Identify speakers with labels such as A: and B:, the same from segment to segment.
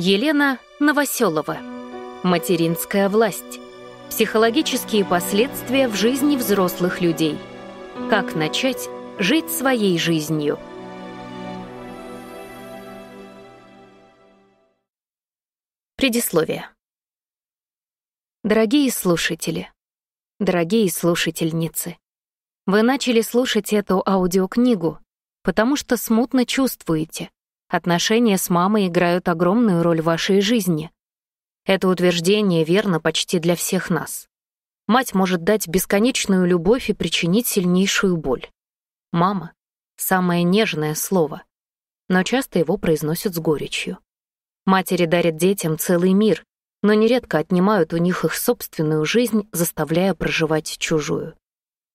A: Елена Новоселова. Материнская власть. Психологические последствия в жизни взрослых людей. Как начать жить своей жизнью. Предисловие. Дорогие слушатели, дорогие слушательницы, вы начали слушать эту аудиокнигу, потому что смутно чувствуете, Отношения с мамой играют огромную роль в вашей жизни. Это утверждение верно почти для всех нас. Мать может дать бесконечную любовь и причинить сильнейшую боль. «Мама» — самое нежное слово, но часто его произносят с горечью. Матери дарят детям целый мир, но нередко отнимают у них их собственную жизнь, заставляя проживать чужую.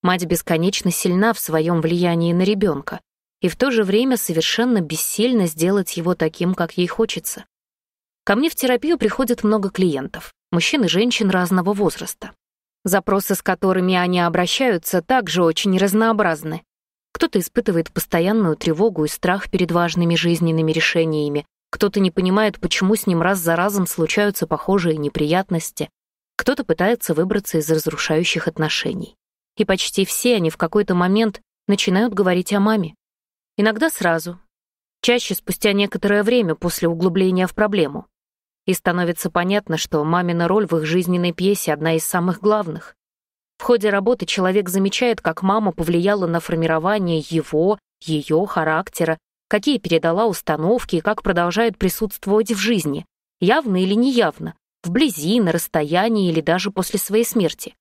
A: Мать бесконечно сильна в своем влиянии на ребенка, и в то же время совершенно бессильно сделать его таким, как ей хочется. Ко мне в терапию приходят много клиентов, мужчин и женщин разного возраста. Запросы, с которыми они обращаются, также очень разнообразны. Кто-то испытывает постоянную тревогу и страх перед важными жизненными решениями, кто-то не понимает, почему с ним раз за разом случаются похожие неприятности, кто-то пытается выбраться из разрушающих отношений. И почти все они в какой-то момент начинают говорить о маме, Иногда сразу, чаще спустя некоторое время после углубления в проблему. И становится понятно, что мамина роль в их жизненной пьесе одна из самых главных. В ходе работы человек замечает, как мама повлияла на формирование его, ее характера, какие передала установки и как продолжает присутствовать в жизни, явно или неявно, вблизи, на расстоянии или даже после своей смерти.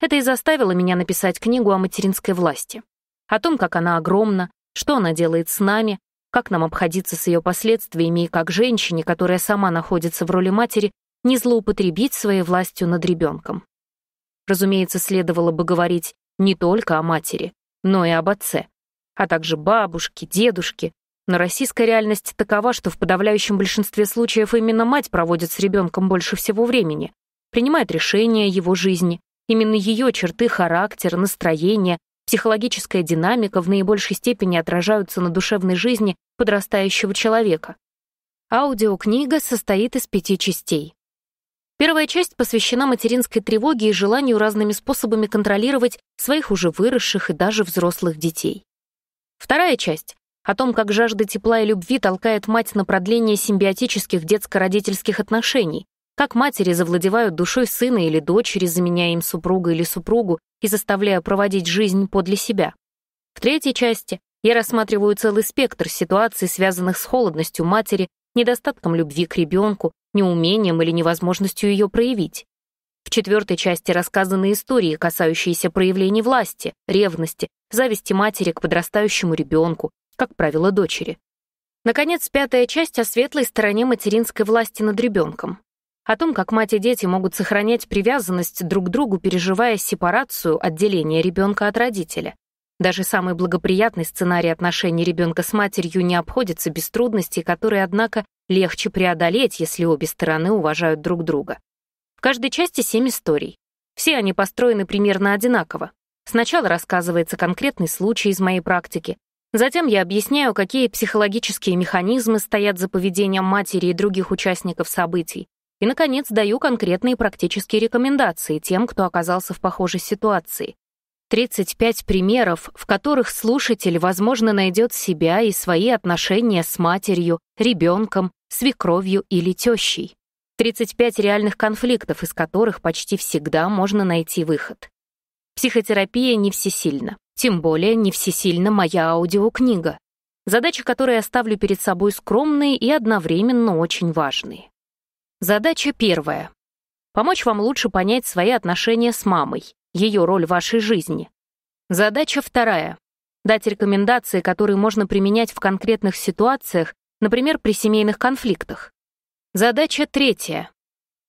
A: Это и заставило меня написать книгу о материнской власти. О том, как она огромна, что она делает с нами, как нам обходиться с ее последствиями и как женщине, которая сама находится в роли матери, не злоупотребить своей властью над ребенком. Разумеется, следовало бы говорить не только о матери, но и об отце, а также бабушке, дедушке. Но российская реальность такова, что в подавляющем большинстве случаев именно мать проводит с ребенком больше всего времени, принимает решения его жизни. Именно ее черты, характер, настроение, Психологическая динамика в наибольшей степени отражаются на душевной жизни подрастающего человека. Аудиокнига состоит из пяти частей. Первая часть посвящена материнской тревоге и желанию разными способами контролировать своих уже выросших и даже взрослых детей. Вторая часть — о том, как жажда тепла и любви толкает мать на продление симбиотических детско-родительских отношений, как матери завладевают душой сына или дочери, заменяя им супруга или супругу и заставляя проводить жизнь подле себя. В третьей части я рассматриваю целый спектр ситуаций, связанных с холодностью матери, недостатком любви к ребенку, неумением или невозможностью ее проявить. В четвертой части рассказаны истории, касающиеся проявлений власти, ревности, зависти матери к подрастающему ребенку, как правило, дочери. Наконец, пятая часть о светлой стороне материнской власти над ребенком. О том, как мать и дети могут сохранять привязанность друг к другу, переживая сепарацию, отделение ребенка от родителя. Даже самый благоприятный сценарий отношений ребенка с матерью не обходится без трудностей, которые, однако, легче преодолеть, если обе стороны уважают друг друга. В каждой части семь историй. Все они построены примерно одинаково. Сначала рассказывается конкретный случай из моей практики, затем я объясняю, какие психологические механизмы стоят за поведением матери и других участников событий, и, наконец, даю конкретные практические рекомендации тем, кто оказался в похожей ситуации. 35 примеров, в которых слушатель, возможно, найдет себя и свои отношения с матерью, ребенком, свекровью или тещей. 35 реальных конфликтов, из которых почти всегда можно найти выход. Психотерапия не всесильна, тем более не всесильна моя аудиокнига. Задачи, которые я ставлю перед собой, скромные и одновременно очень важные. Задача первая. Помочь вам лучше понять свои отношения с мамой, ее роль в вашей жизни. Задача вторая. Дать рекомендации, которые можно применять в конкретных ситуациях, например, при семейных конфликтах. Задача третья.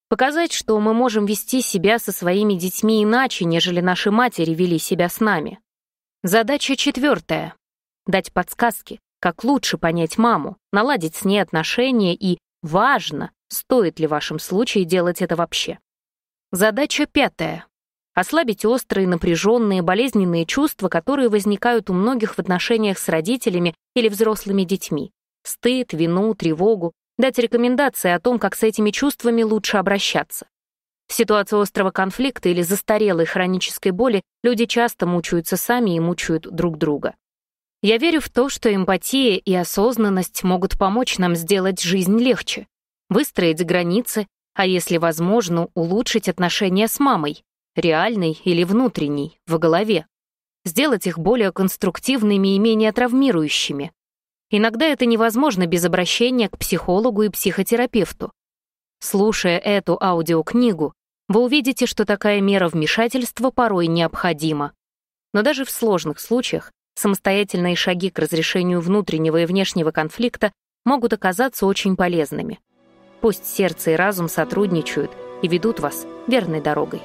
A: Показать, что мы можем вести себя со своими детьми иначе, нежели наши матери вели себя с нами. Задача четвертая. Дать подсказки, как лучше понять маму, наладить с ней отношения и, важно, Стоит ли в вашем случае делать это вообще? Задача пятая. Ослабить острые, напряженные, болезненные чувства, которые возникают у многих в отношениях с родителями или взрослыми детьми. Стыд, вину, тревогу. Дать рекомендации о том, как с этими чувствами лучше обращаться. В ситуации острого конфликта или застарелой хронической боли люди часто мучаются сами и мучают друг друга. Я верю в то, что эмпатия и осознанность могут помочь нам сделать жизнь легче, выстроить границы, а если возможно, улучшить отношения с мамой, реальной или внутренней, в голове. Сделать их более конструктивными и менее травмирующими. Иногда это невозможно без обращения к психологу и психотерапевту. Слушая эту аудиокнигу, вы увидите, что такая мера вмешательства порой необходима. Но даже в сложных случаях самостоятельные шаги к разрешению внутреннего и внешнего конфликта могут оказаться очень полезными. Пусть сердце и разум сотрудничают и ведут вас верной дорогой.